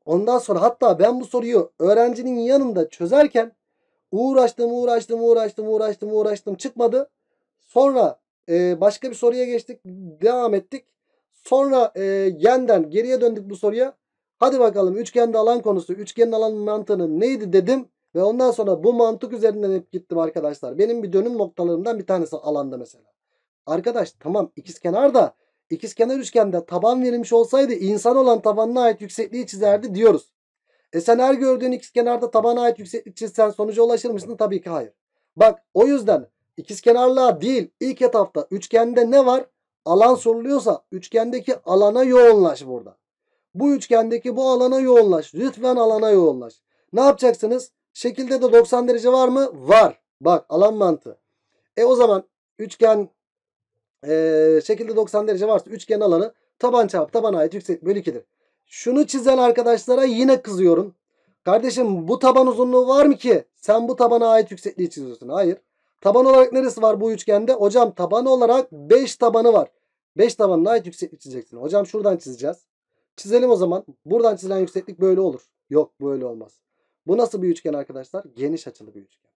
Ondan sonra hatta ben bu soruyu öğrencinin yanında çözerken uğraştım uğraştım uğraştım uğraştım uğraştım çıkmadı. Sonra e, başka bir soruya geçtik. Devam ettik. Sonra e, yeniden geriye döndük bu soruya. Hadi bakalım üçgende alan konusu, üçgenin alan mantığının neydi dedim. Ve ondan sonra bu mantık üzerinden hep gittim arkadaşlar. Benim bir dönüm noktalarımdan bir tanesi alanda mesela. Arkadaş tamam ikizkenar da ikizkenar üçgende taban verilmiş olsaydı insan olan tabanına ait yüksekliği çizerdi diyoruz. E sen her gördüğün ikizkenarda tabana ait yükseklik çizsen sonuca ulaşır mısın? Tabii ki hayır. Bak o yüzden ikizkenarlığa değil ilk etapta üçgende ne var? Alan soruluyorsa üçgendeki alana yoğunlaş burada bu üçgendeki bu alana yoğunlaş. Lütfen alana yoğunlaş. Ne yapacaksınız? Şekilde de 90 derece var mı? Var. Bak alan mantığı. E o zaman üçgen e, şekilde 90 derece varsa üçgen alanı taban çarpı tabana ait yüksek bölü 2'dir. Şunu çizen arkadaşlara yine kızıyorum. Kardeşim bu taban uzunluğu var mı ki? Sen bu tabana ait yüksekliği çiziyorsun. Hayır. Taban olarak neresi var bu üçgende? Hocam taban olarak 5 tabanı var. 5 tabanına ait yükseklik çizeceksin. Hocam şuradan çizeceğiz. Çizelim o zaman. Buradan çizilen yükseklik böyle olur. Yok böyle olmaz. Bu nasıl bir üçgen arkadaşlar? Geniş açılı bir üçgen.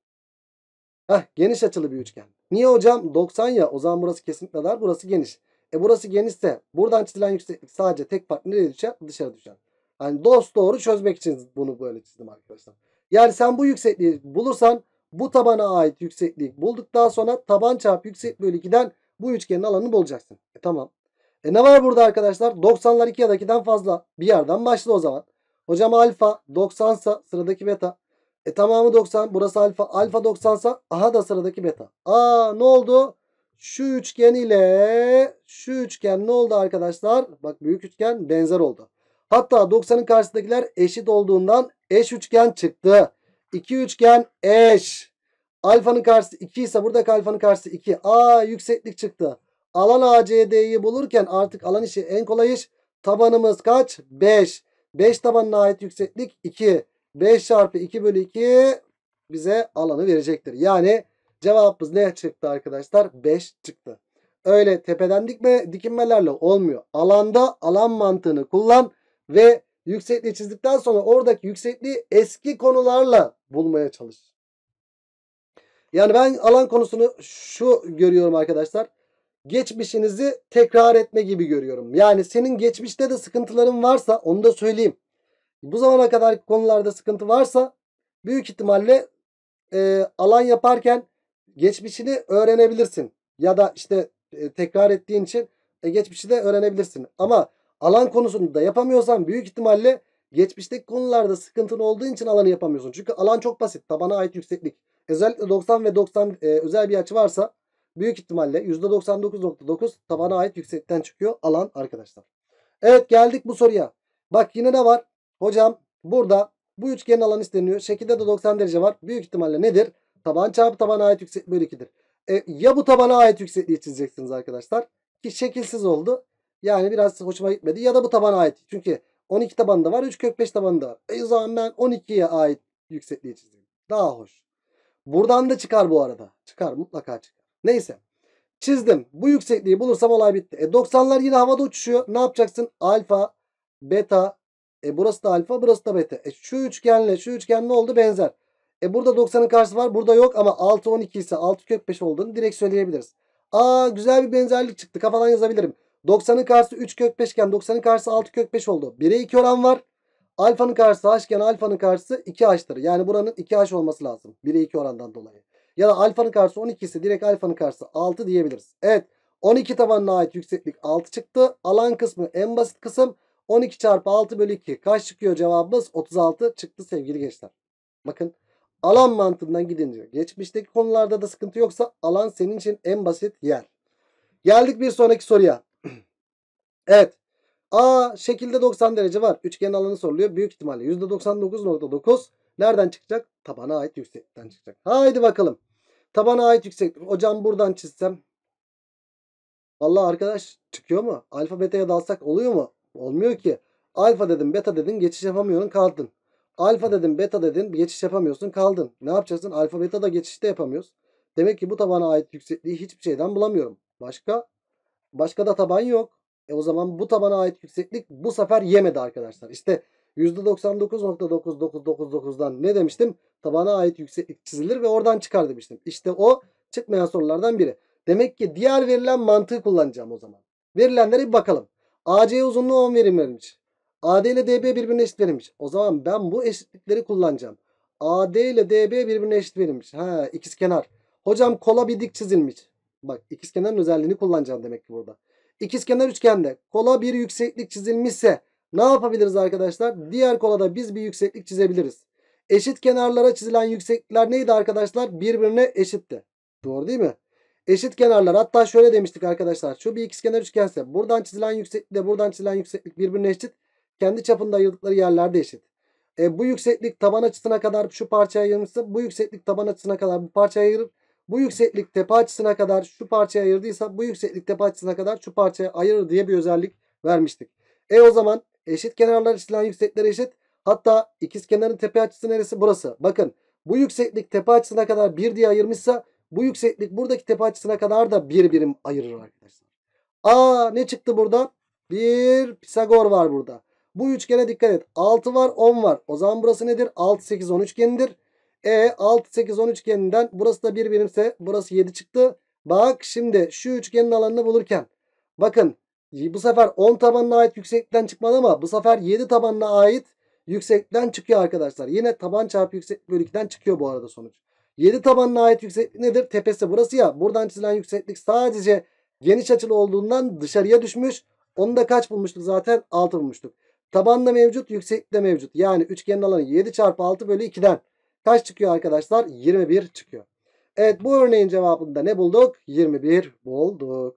Heh, geniş açılı bir üçgen. Niye hocam? 90 ya. O zaman burası kesinlikle dar. Burası geniş. E burası genişse buradan çizilen yükseklik sadece tek part nereye düşer? Dışarı düşer. Yani dost doğru çözmek için bunu böyle çizdim arkadaşlar. Yani sen bu yüksekliği bulursan bu tabana ait yükseklik bulduktan sonra taban çarpı yüksek bölü 2'den bu üçgenin alanını bulacaksın. E tamam. E ne var burada arkadaşlar? 90'lar 2 ya da 2'den fazla. Bir yerden başla o zaman. Hocam alfa 90 sa sıradaki beta. E tamamı 90. Burası alfa. Alfa 90 sa aha da sıradaki beta. Aa ne oldu? Şu üçgen ile şu üçgen ne oldu arkadaşlar? Bak büyük üçgen benzer oldu. Hatta 90'ın karşısındakiler eşit olduğundan eş üçgen çıktı. İki üçgen eş. Alfanın karşısı 2 ise buradaki alfanın karşısı 2. Aa yükseklik çıktı. Alan ACD'yi bulurken artık alan işi en kolay iş. Tabanımız kaç? 5. 5 tabanına ait yükseklik 2. 5 çarpı 2 bölü 2 bize alanı verecektir. Yani cevabımız ne çıktı arkadaşlar? 5 çıktı. Öyle tepeden dikme, dikinmelerle olmuyor. Alanda alan mantığını kullan ve yüksekliği çizdikten sonra oradaki yüksekliği eski konularla bulmaya çalış. Yani ben alan konusunu şu görüyorum arkadaşlar geçmişinizi tekrar etme gibi görüyorum. Yani senin geçmişte de sıkıntıların varsa onu da söyleyeyim. Bu zamana kadar konularda sıkıntı varsa büyük ihtimalle e, alan yaparken geçmişini öğrenebilirsin. Ya da işte e, tekrar ettiğin için e, geçmişi de öğrenebilirsin. Ama alan konusunu da yapamıyorsan büyük ihtimalle geçmişteki konularda sıkıntın olduğu için alanı yapamıyorsun. Çünkü alan çok basit. Tabana ait yükseklik. Özellikle 90 ve 90 e, özel bir açı varsa büyük ihtimalle %99.9 tabana ait yüksekten çıkıyor alan arkadaşlar. Evet geldik bu soruya. Bak yine ne var? Hocam burada bu üçgenin alanı isteniyor. Şekilde de 90 derece var. Büyük ihtimalle nedir? Taban çarpı tabana ait yükseklik bölü 2'dir. E, ya bu tabana ait yüksekliği çizeceksiniz arkadaşlar. Ki şekilsiz oldu. Yani biraz hoşuma gitmedi. Ya da bu tabana ait. Çünkü 12 tabanı da var. 3 kök 5 tabanda. da var. E, o zaman ben 12'ye ait yüksekliği çizeyim. Daha hoş. Buradan da çıkar bu arada. Çıkar mutlaka çıkar. Neyse. Çizdim. Bu yüksekliği bulursam olay bitti. E 90'lar yine havada uçuşuyor. Ne yapacaksın? Alfa, beta. E burası da alfa, burası da beta. E şu üçgenle şu üçgen ne oldu? Benzer. E burada 90'ın karşısı var. Burada yok ama 6 12 ise 6 kök 5 olduğunu direkt söyleyebiliriz. Aa güzel bir benzerlik çıktı. Kafadan yazabilirim. 90'ın karşısı 3 kök 5 iken 90'ın karşısı 6 kök 5 oldu. 1'e 2 oran var. Alfanın karşısı h iken alfanın karşısı 2h'tır. Yani buranın 2h olması lazım. 1'e 2 orandan dolayı. Ya da alfanın karşısı 12 ise direkt alfanın karşısı 6 diyebiliriz. Evet 12 tabanına ait yükseklik 6 çıktı. Alan kısmı en basit kısım. 12 çarpı 6 bölü 2 kaç çıkıyor cevabımız? 36 çıktı sevgili gençler. Bakın alan mantığından gidince geçmişteki konularda da sıkıntı yoksa alan senin için en basit yer. Geldik bir sonraki soruya. evet. A şekilde 90 derece var. Üçgen alanı soruluyor. Büyük ihtimalle %99.9 Nereden çıkacak? Tabana ait yükseklikten çıkacak. Haydi bakalım. Tabana ait yükseklik. Hocam buradan çizsem. Vallahi arkadaş çıkıyor mu? Alfa beta'ya dalsak oluyor mu? Olmuyor ki. Alfa dedim beta dedin geçiş yapamıyorsun kaldın. Alfa dedim beta dedin geçiş yapamıyorsun kaldın. Ne yapacaksın? Alfa beta da geçişte yapamıyoruz. Demek ki bu tabana ait yüksekliği hiçbir şeyden bulamıyorum. Başka? Başka da taban yok. E o zaman bu tabana ait yükseklik bu sefer yemedi arkadaşlar. İşte %99.9999'dan ne demiştim? Tabana ait yükseklik çizilir ve oradan çıkar demiştim. İşte o çıkmayan sorulardan biri. Demek ki diğer verilen mantığı kullanacağım o zaman. Verilenlere bir bakalım. AC uzunluğu 10 verim verilmiş. AD ile DB birbirine eşit verilmiş. O zaman ben bu eşitlikleri kullanacağım. AD ile DB birbirine eşit verilmiş. Ha ikiz Hocam kola bir dik çizilmiş. Bak ikiz özelliğini kullanacağım demek ki burada. İkiz üçgende kola bir yükseklik çizilmişse ne yapabiliriz arkadaşlar? Diğer kola da biz bir yükseklik çizebiliriz. Eşit kenarlara çizilen yükseklikler neydi arkadaşlar? Birbirine eşitti. Doğru değil mi? Eşit kenarlar hatta şöyle demiştik arkadaşlar. Şu bir ikizkenar üçgense buradan çizilen yükseklik de buradan çizilen yükseklik birbirine eşit. Kendi çapında ayırdıkları yerlerde eşit. E, bu yükseklik taban açısına kadar şu parçaya ayırmışsa bu yükseklik taban açısına kadar bu parçaya ayırır. Bu yükseklik tepe açısına kadar şu parçaya ayırdıysa bu yükseklik tepe açısına kadar şu parçaya ayırır diye bir özellik vermiştik. E o zaman Eşit kenarlar içilen yükseklikler eşit. Hatta ikiz kenarın tepe açısı neresi? Burası. Bakın bu yükseklik tepe açısına kadar 1 diye ayırmışsa bu yükseklik buradaki tepe açısına kadar da 1 bir birim ayırır arkadaşlar. Aa ne çıktı burada? Bir Pisagor var burada. Bu üçgene dikkat et. 6 var 10 var. O zaman burası nedir? 6 8 10 üçgenidir. E 6 8 10 üçgeninden burası da 1 bir birimse burası 7 çıktı. Bak şimdi şu üçgenin alanını bulurken bakın bu sefer 10 tabanına ait yükseklikten çıkmadı ama bu sefer 7 tabanına ait yüksekten çıkıyor arkadaşlar. Yine taban çarpı yükseklik bölü 2'den çıkıyor bu arada sonuç. 7 tabanına ait yükseklik nedir? Tepesi burası ya. Buradan çizilen yükseklik sadece geniş açılı olduğundan dışarıya düşmüş. Onu da kaç bulmuştuk zaten? 6 bulmuştuk. Tabanda mevcut, yükseklikte mevcut. Yani üçgenin alanı 7 çarpı 6 bölü 2'den. Kaç çıkıyor arkadaşlar? 21 çıkıyor. Evet bu örneğin cevabında ne bulduk? 21 bulduk.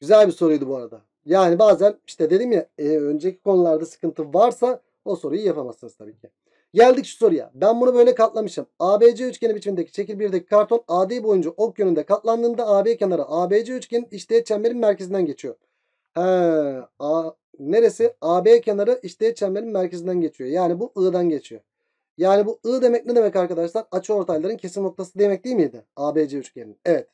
Güzel bir soruydu bu arada. Yani bazen işte dedim ya e, önceki konularda sıkıntı varsa o soruyu yapamazsınız tabii ki. Geldik şu soruya. Ben bunu böyle katlamışım. ABC üçgeni biçimindeki şekil 1'deki karton AD boyunca ok yönünde katlandığında AB kenarı ABC üçgen işte çemberin merkezinden geçiyor. He, A, neresi? AB kenarı işte çemberin merkezinden geçiyor. Yani bu I'dan geçiyor. Yani bu I demek ne demek arkadaşlar? Açı ortayların kesim noktası demek değil miydi? ABC üçgeninin. Evet.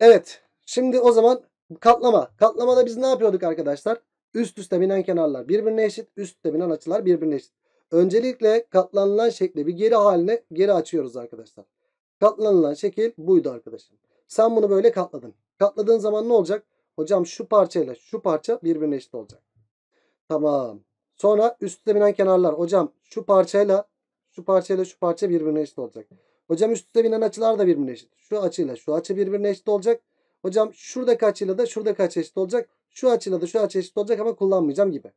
Evet. Şimdi o zaman Katlama. Katlamada biz ne yapıyorduk arkadaşlar? Üst üste binen kenarlar birbirine eşit. Üst üste binen açılar birbirine eşit. Öncelikle katlanılan şekli bir geri haline geri açıyoruz arkadaşlar. Katlanılan şekil buydu arkadaşım. Sen bunu böyle katladın. Katladığın zaman ne olacak? Hocam şu parçayla şu parça birbirine eşit olacak. Tamam. Sonra üstte binen kenarlar. Hocam şu parçayla şu parçayla şu parça birbirine eşit olacak. Hocam üstte binen açılar da birbirine eşit. Şu açıyla şu açı birbirine eşit olacak. Hocam şuradaki açıyla da şuradaki açı eşit olacak. Şu açıyla da şu açı eşit olacak ama kullanmayacağım gibi.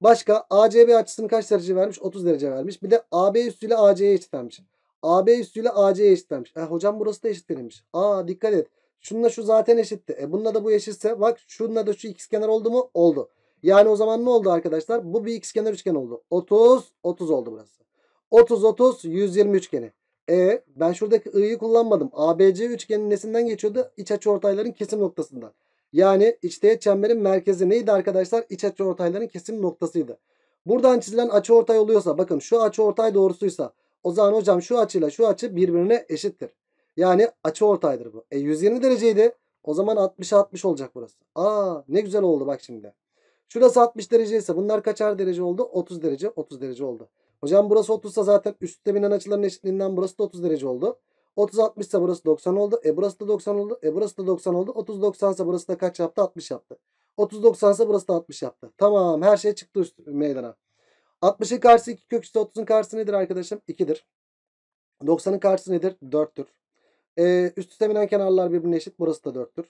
Başka ACB açısını kaç derece vermiş? 30 derece vermiş. Bir de AB üstüyle AC'ye eşit vermiş. AB üstüyle AC'ye eşit vermiş. E, hocam burası da eşit verilmiş. Aa dikkat et. Şununla şu zaten eşitti. E bununla da bu eşitse bak şununla da şu kenar oldu mu? Oldu. Yani o zaman ne oldu arkadaşlar? Bu bir kenar üçgen oldu. 30 30 oldu burası. 30 30 120 üçgeni. E ben şuradaki I'yi kullanmadım. ABC üçgenin nesinden geçiyordu? İç açı ortayların kesim noktasında. Yani iç içteğet çemberin merkezi neydi arkadaşlar? İç açı ortayların kesim noktasıydı. Buradan çizilen açı ortay oluyorsa bakın şu açı ortay doğrusuysa o zaman hocam şu açıyla şu açı birbirine eşittir. Yani açı ortaydır bu. E 120 dereceydi. O zaman 60'a 60 olacak burası. Aa ne güzel oldu bak şimdi. Şurası 60 dereceyse, bunlar kaçar derece oldu? 30 derece 30 derece oldu. Hocam burası 30 ise zaten üstte binen açıların eşitliğinden burası da 30 derece oldu. 30 60 ise burası 90 oldu. E burası da 90 oldu. E burası da 90 oldu. 30 90 ise burası da kaç yaptı? 60 yaptı. 30 90 ise burası da 60 yaptı. Tamam her şey çıktı üst meydana. 60'ın karşısı 2 kök üstü 30'un karşısı nedir arkadaşım? 2'dir. 90'ın karşısı nedir? 4'tür. E, üst üste binen kenarlar birbirine eşit. Burası da 4'tür.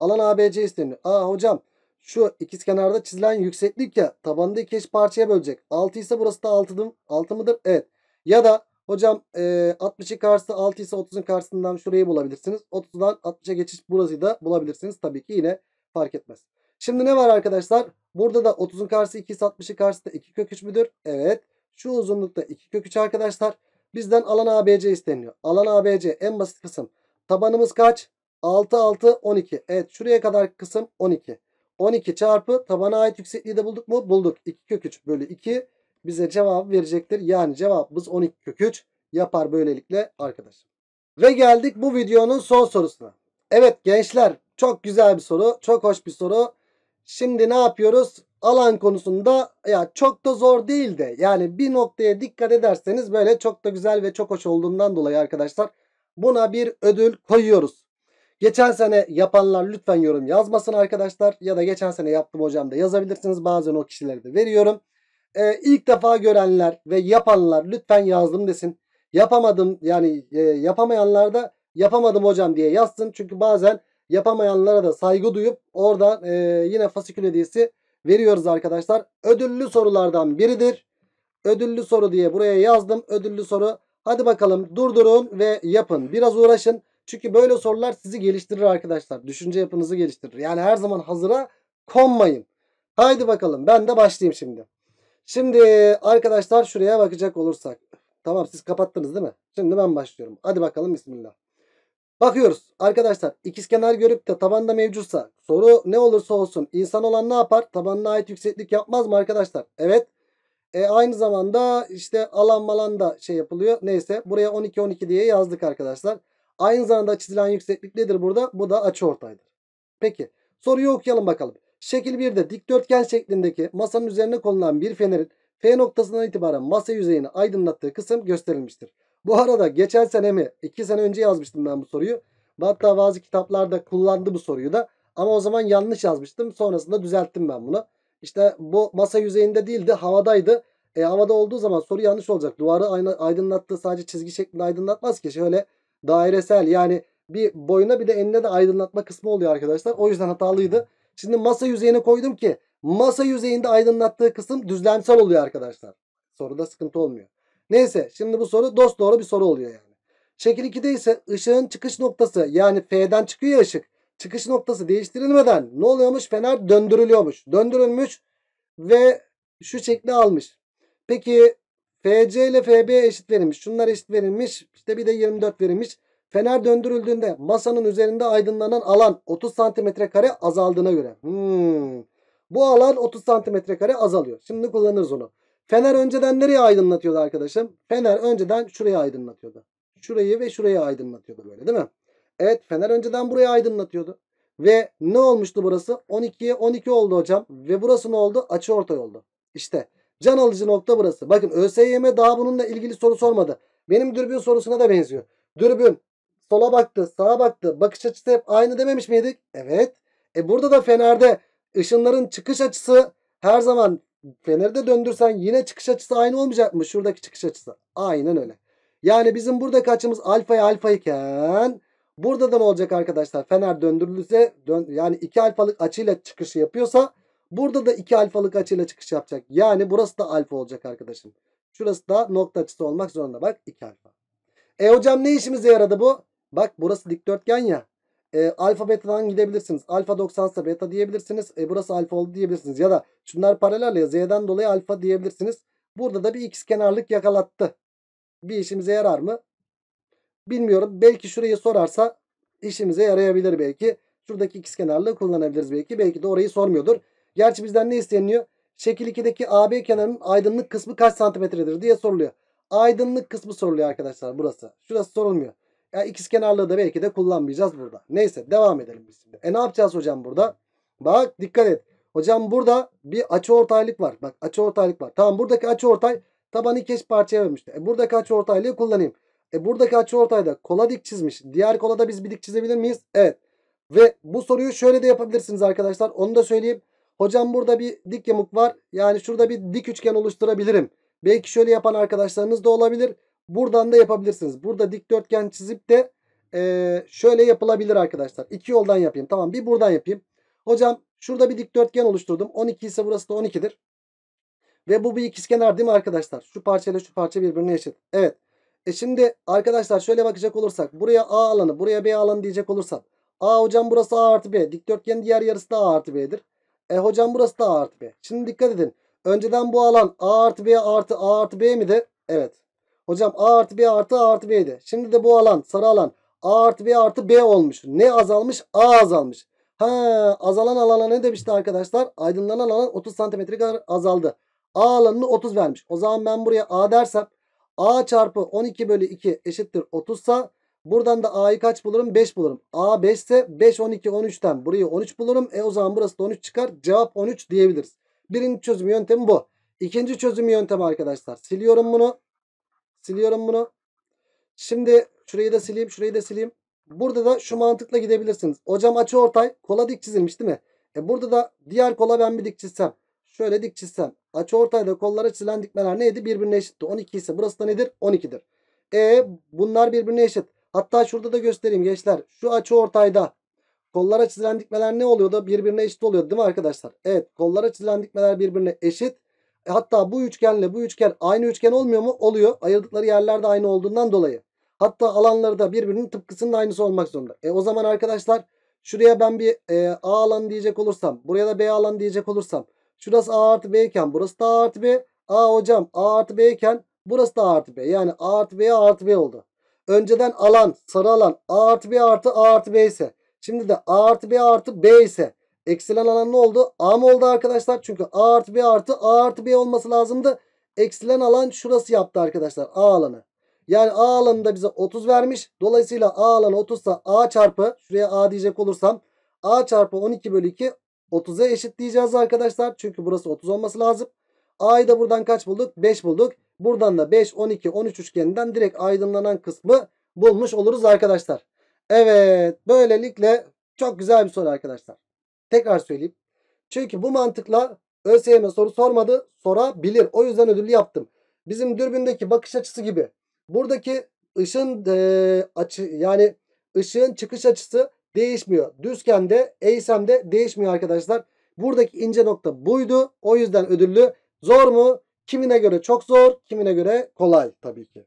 Alan ABC isteniyor. Aa hocam şu ikiz kenarda çizilen yükseklik ya tabanda iki eş parçaya bölecek. 6 ise burası da 6, 6 mıdır? Evet. Ya da hocam e, 60'ın karşısı 6 ise 30'un karşısından şurayı bulabilirsiniz. 30'dan 60'a geçiş burası da bulabilirsiniz. Tabii ki yine fark etmez. Şimdi ne var arkadaşlar? Burada da 30'un karşısı 2 ise 60'ın karşısı da 2 kök 3 müdür? Evet. Şu uzunlukta 2 kök 3 arkadaşlar. Bizden alan ABC isteniyor. Alan ABC en basit kısım. Tabanımız kaç? 6 6 12. Evet şuraya kadar kısım 12. 12 çarpı tabana ait yüksekliği de bulduk mu? Bulduk. 2 kök 3 bölü 2 bize cevabı verecektir. Yani cevabımız 12 kök 3 yapar böylelikle arkadaşlar. Ve geldik bu videonun son sorusuna. Evet gençler çok güzel bir soru. Çok hoş bir soru. Şimdi ne yapıyoruz? Alan konusunda ya çok da zor değil de yani bir noktaya dikkat ederseniz böyle çok da güzel ve çok hoş olduğundan dolayı arkadaşlar buna bir ödül koyuyoruz. Geçen sene yapanlar lütfen yorum yazmasın arkadaşlar. Ya da geçen sene yaptım hocam da yazabilirsiniz. Bazen o kişileri de veriyorum. Ee, ilk defa görenler ve yapanlar lütfen yazdım desin. Yapamadım yani e, yapamayanlar da yapamadım hocam diye yazsın. Çünkü bazen yapamayanlara da saygı duyup orada e, yine fasikül hediyesi veriyoruz arkadaşlar. Ödüllü sorulardan biridir. Ödüllü soru diye buraya yazdım. Ödüllü soru. Hadi bakalım durdurun ve yapın. Biraz uğraşın. Çünkü böyle sorular sizi geliştirir arkadaşlar. Düşünce yapınızı geliştirir. Yani her zaman hazıra konmayın. Haydi bakalım ben de başlayayım şimdi. Şimdi arkadaşlar şuraya bakacak olursak. Tamam siz kapattınız değil mi? Şimdi ben başlıyorum. Hadi bakalım bismillah. Bakıyoruz arkadaşlar ikizkenar görüp de tabanda mevcutsa soru ne olursa olsun insan olan ne yapar? Tabanına ait yükseklik yapmaz mı arkadaşlar? Evet. E, aynı zamanda işte alan malan da şey yapılıyor. Neyse buraya 12-12 diye yazdık arkadaşlar. Aynı zamanda çizilen yükseklik nedir burada? Bu da açı ortaydır. Peki soruyu okuyalım bakalım. Şekil 1'de dikdörtgen şeklindeki masanın üzerine konulan bir fenerin F noktasından itibaren masa yüzeyini aydınlattığı kısım gösterilmiştir. Bu arada geçen sene mi 2 sene önce yazmıştım ben bu soruyu. Hatta bazı kitaplarda kullandı bu soruyu da. Ama o zaman yanlış yazmıştım. Sonrasında düzelttim ben bunu. İşte bu masa yüzeyinde değildi havadaydı. E havada olduğu zaman soru yanlış olacak. Duvarı aydınlattığı sadece çizgi şeklinde aydınlatmaz ki. Şöyle dairesel yani bir boyuna bir de enine de aydınlatma kısmı oluyor arkadaşlar. O yüzden hatalıydı. Şimdi masa yüzeyine koydum ki masa yüzeyinde aydınlattığı kısım düzlemsel oluyor arkadaşlar. Soruda sıkıntı olmuyor. Neyse şimdi bu soru dost doğru bir soru oluyor yani. Şekil 2'de ise ışığın çıkış noktası yani F'den çıkıyor ya ışık. Çıkış noktası değiştirilmeden ne oluyormuş? Fener döndürülüyormuş. Döndürülmüş ve şu şekli almış. Peki FC ile FB eşit verilmiş. Şunlar eşit verilmiş. İşte bir de 24 verilmiş. Fener döndürüldüğünde masanın üzerinde aydınlanan alan 30 santimetre kare azaldığına göre. Hmm. Bu alan 30 santimetre kare azalıyor. Şimdi kullanırız onu. Fener önceden nereye aydınlatıyordu arkadaşım? Fener önceden şuraya aydınlatıyordu. Şurayı ve şurayı aydınlatıyordu böyle değil mi? Evet Fener önceden buraya aydınlatıyordu. Ve ne olmuştu burası? 12'ye 12 oldu hocam. Ve burası ne oldu? Açı orta oldu. İşte Can alıcı nokta burası. Bakın ÖSYM daha bununla ilgili soru sormadı. Benim dürbün sorusuna da benziyor. Dürbün sola baktı, sağa baktı. Bakış açısı hep aynı dememiş miydik? Evet. E burada da Fener'de ışınların çıkış açısı her zaman Fener'de döndürsen yine çıkış açısı aynı olmayacak mı? Şuradaki çıkış açısı. Aynen öyle. Yani bizim buradaki açımız alfaya alfa iken burada da ne olacak arkadaşlar? Fener döndürülürse dön, yani iki alfalık açıyla çıkışı yapıyorsa Burada da iki alfalık açıyla çıkış yapacak. Yani burası da alfa olacak arkadaşım. Şurası da nokta açısı olmak zorunda. Bak iki alfa. E hocam ne işimize yaradı bu? Bak burası dikdörtgen ya. E, alfa betadan gidebilirsiniz. Alfa 90 ise beta diyebilirsiniz. E, burası alfa oldu diyebilirsiniz. Ya da şunlar paralel ya z'den dolayı alfa diyebilirsiniz. Burada da bir x kenarlık yakalattı. Bir işimize yarar mı? Bilmiyorum. Belki şurayı sorarsa işimize yarayabilir belki. Şuradaki x kenarlığı kullanabiliriz belki. Belki de orayı sormuyordur. Gerçi bizden ne isteniyor? Şekil 2'deki AB kenarının aydınlık kısmı kaç santimetredir diye soruluyor. Aydınlık kısmı soruluyor arkadaşlar burası. Şurası sorulmuyor. Ya yani ikiz kenarlığı da belki de kullanmayacağız burada. Neyse devam edelim biz şimdi. E ne yapacağız hocam burada? Bak dikkat et. Hocam burada bir açıortaylık var. Bak açıortaylık var. Tamam buradaki açıortay tabanı iki parçaya vermişti. E buradaki açı kullanayım. E buradaki açı kola dik çizmiş. Diğer kolada biz bir dik çizebilir miyiz? Evet. Ve bu soruyu şöyle de yapabilirsiniz arkadaşlar. Onu da söyleyeyim. Hocam burada bir dik yamuk var. Yani şurada bir dik üçgen oluşturabilirim. Belki şöyle yapan arkadaşlarınız da olabilir. Buradan da yapabilirsiniz. Burada dikdörtgen çizip de e, şöyle yapılabilir arkadaşlar. İki yoldan yapayım. Tamam bir buradan yapayım. Hocam şurada bir dikdörtgen oluşturdum. 12 ise burası da 12'dir. Ve bu bir ikizkenar değil mi arkadaşlar? Şu parça ile şu parça birbirine eşit. Evet. E şimdi arkadaşlar şöyle bakacak olursak. Buraya A alanı buraya B alanı diyecek olursak, A hocam burası A artı B. Dikdörtgenin diğer yarısı da A artı B'dir. E hocam burası da A artı B. Şimdi dikkat edin. Önceden bu alan A artı B artı A artı B miydi? Evet. Hocam A artı B artı A artı B'ydi. Şimdi de bu alan sarı alan A artı B artı B olmuş. Ne azalmış? A azalmış. Ha azalan alana ne demişti arkadaşlar? Aydınlanan alan 30 santimetre kadar azaldı. A alanını 30 vermiş. O zaman ben buraya A dersem A çarpı 12 bölü 2 eşittir 30 sa Buradan da A'yı kaç bulurum? 5 bulurum. A 5 ise 5, 12, 13'ten. Burayı 13 bulurum. E o zaman burası da 13 çıkar. Cevap 13 diyebiliriz. Birinci çözüm yöntemi bu. İkinci çözüm yöntemi arkadaşlar. Siliyorum bunu. Siliyorum bunu. Şimdi şurayı da sileyim. Şurayı da sileyim. Burada da şu mantıkla gidebilirsiniz. Hocam açı ortay. Kola dik çizilmiş değil mi? E burada da diğer kola ben bir dik çizsem. Şöyle dik çizsem. Açı ortayda kollara çizilen dikmeler neydi? Birbirine eşitti. 12 ise burası da nedir? 12'dir. E bunlar birbirine eşit. Hatta şurada da göstereyim gençler. Şu açı ortayda kollara çizilen dikmeler ne oluyordu? Birbirine eşit oluyordu değil mi arkadaşlar? Evet kollara çizilen dikmeler birbirine eşit. E, hatta bu üçgenle bu üçgen aynı üçgen olmuyor mu? Oluyor. Ayırdıkları yerler de aynı olduğundan dolayı. Hatta alanları da birbirinin tıpkısının aynısı olmak zorunda. E o zaman arkadaşlar şuraya ben bir e, A alan diyecek olursam. Buraya da B alan diyecek olursam. Şurası A artı B iken burası da A artı B. A hocam A artı B iken burası da A artı B. Yani A artı B artı B oldu önceden alan sarı alan A artı B artı A artı B ise şimdi de A artı B artı B ise eksilen alan ne oldu? A mı oldu arkadaşlar? Çünkü A artı B artı A artı B olması lazımdı. Eksilen alan şurası yaptı arkadaşlar. A alanı. Yani A alanı da bize 30 vermiş. Dolayısıyla A alanı 30 ise A çarpı şuraya A diyecek olursam A çarpı 12 bölü 2 30'a eşit diyeceğiz arkadaşlar. Çünkü burası 30 olması lazım. A'yı da buradan kaç bulduk? 5 bulduk. Buradan da 5, 12, 13 üçgeninden direkt aydınlanan kısmı bulmuş oluruz arkadaşlar. Evet böylelikle çok güzel bir soru arkadaşlar. Tekrar söyleyeyim. Çünkü bu mantıkla ÖSYM soru sormadı sorabilir. O yüzden ödüllü yaptım. Bizim dürbündeki bakış açısı gibi. Buradaki ışın e, açı yani ışığın çıkış açısı değişmiyor. Düzken de eğsem de değişmiyor arkadaşlar. Buradaki ince nokta buydu. O yüzden ödüllü. Zor mu? Kimine göre çok zor, kimine göre kolay tabii ki.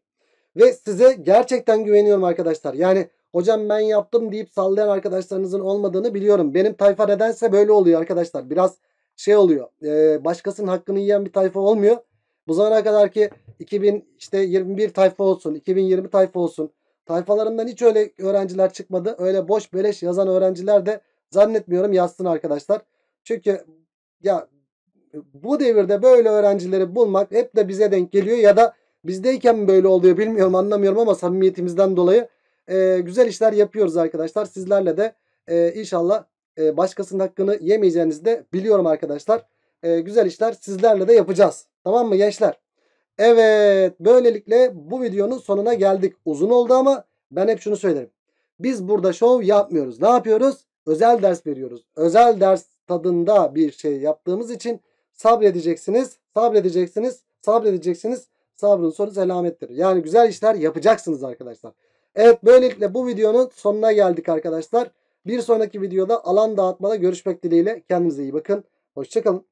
Ve size gerçekten güveniyorum arkadaşlar. Yani hocam ben yaptım deyip sallayan arkadaşlarınızın olmadığını biliyorum. Benim tayfa nedense böyle oluyor arkadaşlar. Biraz şey oluyor. E, başkasının hakkını yiyen bir tayfa olmuyor. Bu zamana kadar ki 2021 işte tayfa olsun, 2020 tayfa olsun. Tayfalarından hiç öyle öğrenciler çıkmadı. Öyle boş beleş yazan öğrenciler de zannetmiyorum yazsın arkadaşlar. Çünkü ya bu devirde böyle öğrencileri bulmak hep de bize denk geliyor ya da bizdeyken böyle oluyor bilmiyorum anlamıyorum ama samimiyetimizden dolayı e, güzel işler yapıyoruz arkadaşlar. Sizlerle de e, inşallah e, başkasının hakkını yemeyeceğinizi de biliyorum arkadaşlar. E, güzel işler sizlerle de yapacağız. Tamam mı gençler? Evet böylelikle bu videonun sonuna geldik. Uzun oldu ama ben hep şunu söylerim. Biz burada şov yapmıyoruz. Ne yapıyoruz? Özel ders veriyoruz. Özel ders tadında bir şey yaptığımız için Sabredeceksiniz, sabredeceksiniz, sabredeceksiniz. Sabrın sonu selamettir. Yani güzel işler yapacaksınız arkadaşlar. Evet böylelikle bu videonun sonuna geldik arkadaşlar. Bir sonraki videoda alan dağıtmada görüşmek dileğiyle. Kendinize iyi bakın. Hoşçakalın.